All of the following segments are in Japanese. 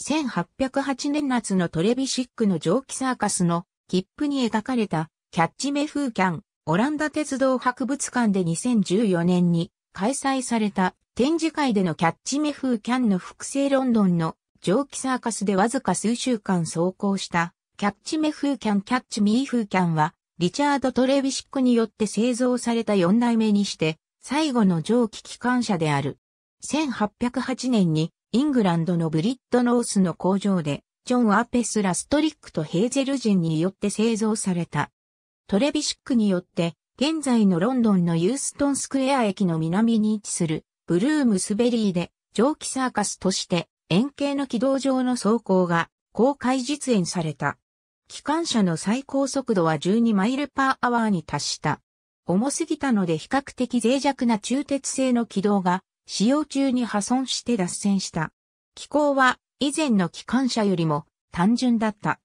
1808年夏のトレビシックの蒸気サーカスの切符に描かれたキャッチメフーキャン、オランダ鉄道博物館で2014年に開催された展示会でのキャッチメフーキャンの複製ロンドンの蒸気サーカスでわずか数週間走行したキャッチメフーキャンキャッチミーフーキャンはリチャード・トレビシックによって製造された4代目にして最後の蒸気機関車である。1808年にイングランドのブリッドノースの工場で、ジョン・アペス・ラストリックとヘーゼル人によって製造された。トレビシックによって、現在のロンドンのユーストンスクエア駅の南に位置する、ブルームスベリーで、蒸気サーカスとして、円形の軌道上の走行が、公開実演された。機関車の最高速度は12マイルパーアワーに達した。重すぎたので比較的脆弱な中鉄製の軌道が使用中に破損して脱線した。機構は以前の機関車よりも単純だった。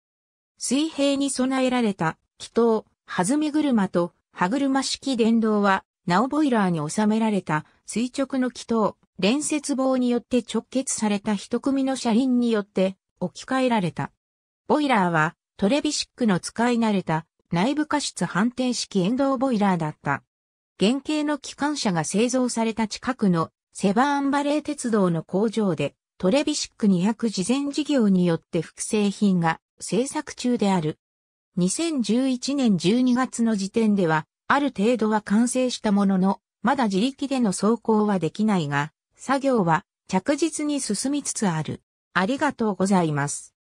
水平に備えられた気筒、弾み車と歯車式電動はナオボイラーに収められた垂直の気筒、連接棒によって直結された一組の車輪によって置き換えられた。ボイラーはトレビシックの使い慣れた内部加湿判定式エンドボイラーだった。原型の機関車が製造された近くのセバーンバレー鉄道の工場でトレビシック200事前事業によって複製品が製作中である。2011年12月の時点では、ある程度は完成したものの、まだ自力での走行はできないが、作業は着実に進みつつある。ありがとうございます。